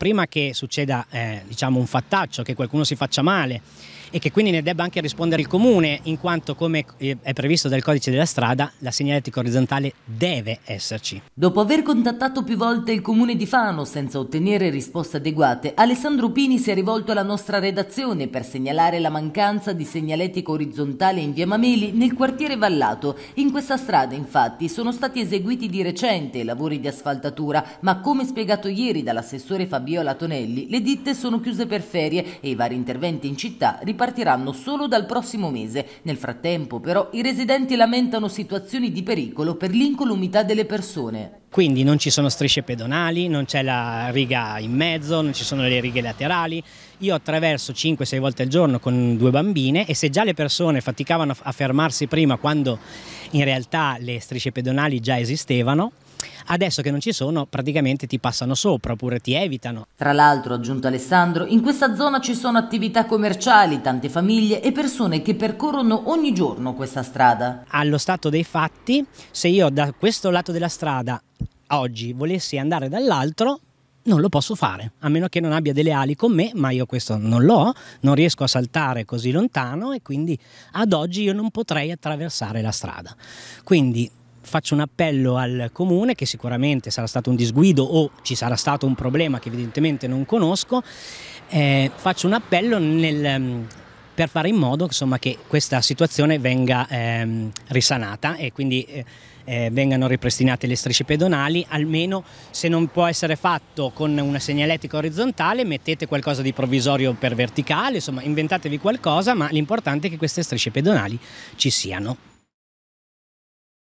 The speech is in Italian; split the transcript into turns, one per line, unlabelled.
prima che succeda eh, diciamo un fattaccio, che qualcuno si faccia male e che quindi ne debba anche rispondere il comune, in quanto come eh, è previsto dal codice della strada la
segnaletica orizzontale deve esserci. Dopo aver contattato più volte il comune di Fano senza ottenere risposte adeguate, Alessandro Pini si è rivolto alla nostra redazione per segnalare la mancanza di segnaletica orizzontale in via Mameli nel quartiere Vallato. In questa strada infatti sono stati eseguiti di recente lavori di asfaltatura, ma come spiegato ieri dall'assessore Fabiola Tonelli, le ditte sono chiuse per ferie e i vari interventi in città riprendono ripartiranno solo dal prossimo mese. Nel frattempo, però, i residenti lamentano situazioni di pericolo per l'incolumità delle persone.
Quindi non ci sono strisce pedonali, non c'è la riga in mezzo, non ci sono le righe laterali. Io attraverso 5-6 volte al giorno con due bambine e se già le persone faticavano a fermarsi prima quando in realtà le strisce pedonali già esistevano, Adesso che non ci sono, praticamente ti passano sopra
oppure ti evitano. Tra l'altro, aggiunto Alessandro, in questa zona ci sono attività commerciali, tante famiglie e persone che percorrono ogni giorno questa strada. Allo stato dei fatti,
se io da questo lato della strada oggi volessi andare dall'altro, non lo posso fare, a meno che non abbia delle ali con me, ma io questo non l'ho, non riesco a saltare così lontano e quindi ad oggi io non potrei attraversare la strada. Quindi faccio un appello al comune che sicuramente sarà stato un disguido o ci sarà stato un problema che evidentemente non conosco, eh, faccio un appello nel, mm, per fare in modo insomma, che questa situazione venga ehm, risanata e quindi eh, eh, vengano ripristinate le strisce pedonali, almeno se non può essere fatto con una segnaletica orizzontale mettete qualcosa di provvisorio per verticale, insomma inventatevi
qualcosa, ma l'importante è che queste strisce pedonali ci siano.